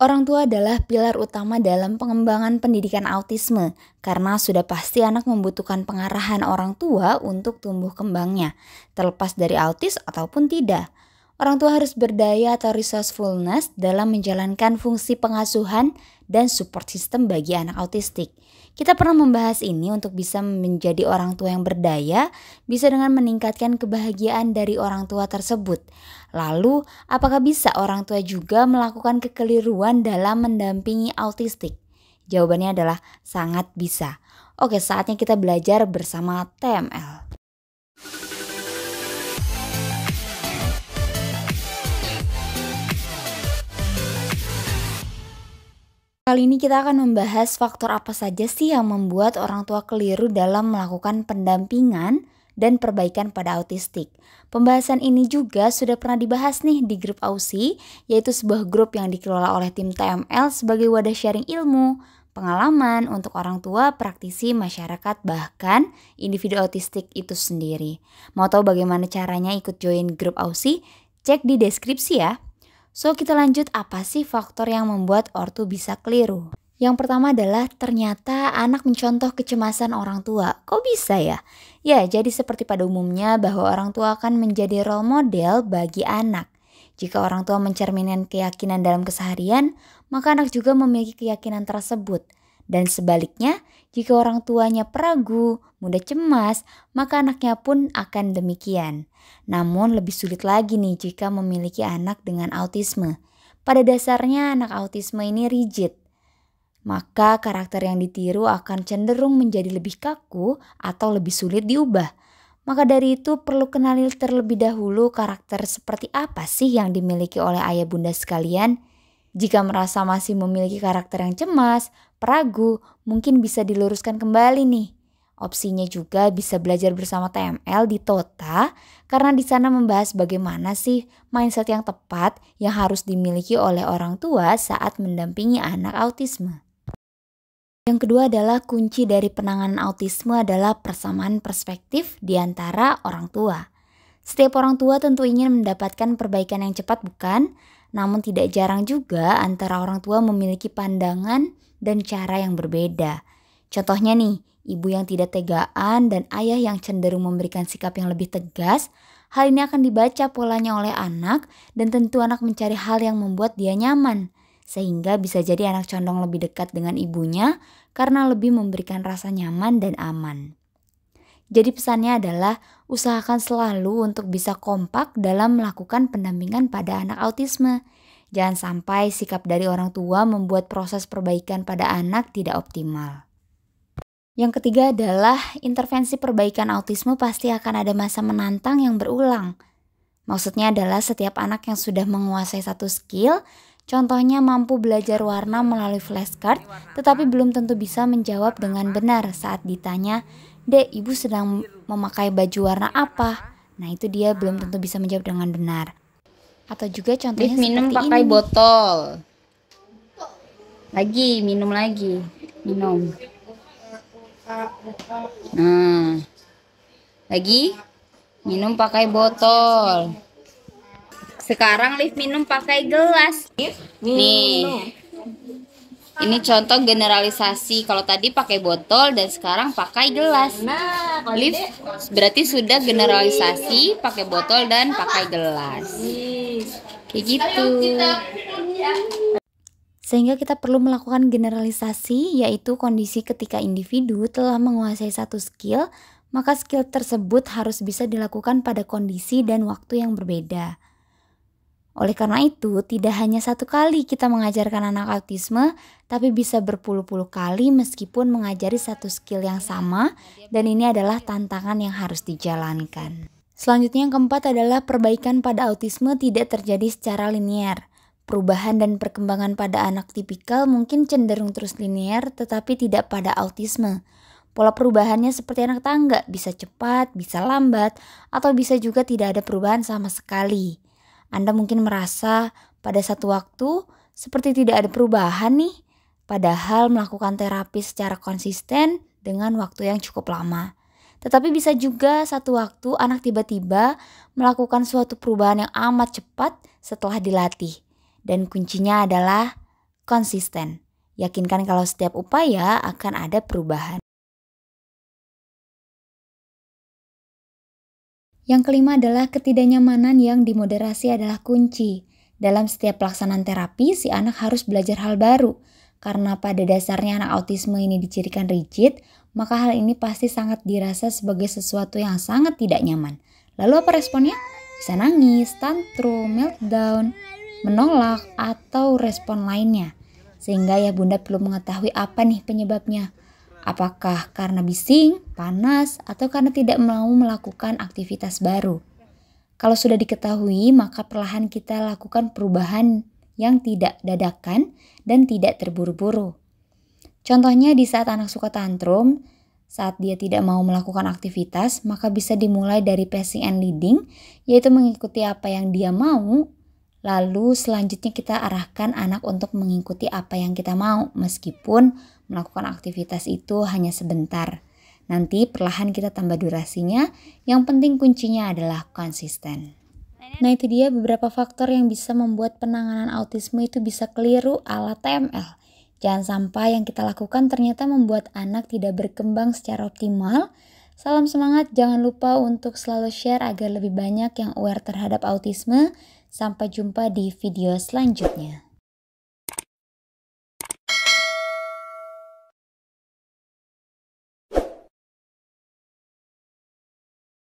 Orang tua adalah pilar utama dalam pengembangan pendidikan autisme, karena sudah pasti anak membutuhkan pengarahan orang tua untuk tumbuh kembangnya, terlepas dari autis ataupun tidak. Orang tua harus berdaya atau resourcefulness dalam menjalankan fungsi pengasuhan dan support system bagi anak autistik. Kita pernah membahas ini untuk bisa menjadi orang tua yang berdaya, bisa dengan meningkatkan kebahagiaan dari orang tua tersebut. Lalu, apakah bisa orang tua juga melakukan kekeliruan dalam mendampingi autistik? Jawabannya adalah sangat bisa. Oke, saatnya kita belajar bersama TML. Kali ini kita akan membahas faktor apa saja sih yang membuat orang tua keliru dalam melakukan pendampingan dan perbaikan pada autistik. Pembahasan ini juga sudah pernah dibahas nih di grup AUSI, yaitu sebuah grup yang dikelola oleh tim TML sebagai wadah sharing ilmu, pengalaman untuk orang tua, praktisi, masyarakat, bahkan individu autistik itu sendiri. Mau tahu bagaimana caranya ikut join grup AUSI? Cek di deskripsi ya. So kita lanjut apa sih faktor yang membuat ortu bisa keliru? Yang pertama adalah ternyata anak mencontoh kecemasan orang tua. Kok bisa ya? Ya, jadi seperti pada umumnya bahwa orang tua akan menjadi role model bagi anak. Jika orang tua mencerminkan keyakinan dalam keseharian, maka anak juga memiliki keyakinan tersebut – dan sebaliknya, jika orang tuanya peragu, mudah cemas, maka anaknya pun akan demikian. Namun lebih sulit lagi nih jika memiliki anak dengan autisme. Pada dasarnya anak autisme ini rigid. Maka karakter yang ditiru akan cenderung menjadi lebih kaku atau lebih sulit diubah. Maka dari itu perlu kenali terlebih dahulu karakter seperti apa sih yang dimiliki oleh ayah bunda sekalian. Jika merasa masih memiliki karakter yang cemas, peragu, mungkin bisa diluruskan kembali nih. Opsinya juga bisa belajar bersama TML di Tota karena di sana membahas bagaimana sih mindset yang tepat yang harus dimiliki oleh orang tua saat mendampingi anak autisme. Yang kedua adalah kunci dari penanganan autisme adalah persamaan perspektif di antara orang tua. Setiap orang tua tentu ingin mendapatkan perbaikan yang cepat bukan? Namun tidak jarang juga antara orang tua memiliki pandangan dan cara yang berbeda. Contohnya nih, ibu yang tidak tegaan dan ayah yang cenderung memberikan sikap yang lebih tegas, hal ini akan dibaca polanya oleh anak dan tentu anak mencari hal yang membuat dia nyaman. Sehingga bisa jadi anak condong lebih dekat dengan ibunya karena lebih memberikan rasa nyaman dan aman. Jadi pesannya adalah usahakan selalu untuk bisa kompak dalam melakukan pendampingan pada anak autisme. Jangan sampai sikap dari orang tua membuat proses perbaikan pada anak tidak optimal. Yang ketiga adalah intervensi perbaikan autisme pasti akan ada masa menantang yang berulang. Maksudnya adalah setiap anak yang sudah menguasai satu skill Contohnya mampu belajar warna melalui flashcard, tetapi belum tentu bisa menjawab dengan benar saat ditanya, Dek, ibu sedang memakai baju warna apa? Nah itu dia belum tentu bisa menjawab dengan benar. Atau juga contohnya minum pakai ini. botol. Lagi, minum lagi. Minum. Nah. Lagi, minum pakai botol. Sekarang lift minum pakai gelas. Nih. Ini contoh generalisasi. Kalau tadi pakai botol dan sekarang pakai gelas. Nah, Liv berarti sudah generalisasi pakai botol dan pakai gelas. Kayak gitu. Sehingga kita perlu melakukan generalisasi yaitu kondisi ketika individu telah menguasai satu skill, maka skill tersebut harus bisa dilakukan pada kondisi dan waktu yang berbeda. Oleh karena itu, tidak hanya satu kali kita mengajarkan anak autisme, tapi bisa berpuluh-puluh kali meskipun mengajari satu skill yang sama, dan ini adalah tantangan yang harus dijalankan. Selanjutnya yang keempat adalah perbaikan pada autisme tidak terjadi secara linier. Perubahan dan perkembangan pada anak tipikal mungkin cenderung terus linier, tetapi tidak pada autisme. Pola perubahannya seperti anak tangga, bisa cepat, bisa lambat, atau bisa juga tidak ada perubahan sama sekali. Anda mungkin merasa pada satu waktu seperti tidak ada perubahan nih, padahal melakukan terapi secara konsisten dengan waktu yang cukup lama. Tetapi bisa juga satu waktu anak tiba-tiba melakukan suatu perubahan yang amat cepat setelah dilatih. Dan kuncinya adalah konsisten. Yakinkan kalau setiap upaya akan ada perubahan. Yang kelima adalah ketidaknyamanan yang dimoderasi adalah kunci. Dalam setiap pelaksanaan terapi, si anak harus belajar hal baru. Karena pada dasarnya anak autisme ini dicirikan rigid, maka hal ini pasti sangat dirasa sebagai sesuatu yang sangat tidak nyaman. Lalu apa responnya? Bisa nangis, tantrum, meltdown, menolak, atau respon lainnya. Sehingga ya bunda perlu mengetahui apa nih penyebabnya. Apakah karena bising, panas, atau karena tidak mau melakukan aktivitas baru? Kalau sudah diketahui, maka perlahan kita lakukan perubahan yang tidak dadakan dan tidak terburu-buru. Contohnya di saat anak suka tantrum, saat dia tidak mau melakukan aktivitas, maka bisa dimulai dari passing and leading, yaitu mengikuti apa yang dia mau Lalu selanjutnya kita arahkan anak untuk mengikuti apa yang kita mau meskipun melakukan aktivitas itu hanya sebentar. Nanti perlahan kita tambah durasinya, yang penting kuncinya adalah konsisten. Nah itu dia beberapa faktor yang bisa membuat penanganan autisme itu bisa keliru ala TML. Jangan sampai yang kita lakukan ternyata membuat anak tidak berkembang secara optimal, Salam semangat, jangan lupa untuk selalu share agar lebih banyak yang aware terhadap autisme. Sampai jumpa di video selanjutnya.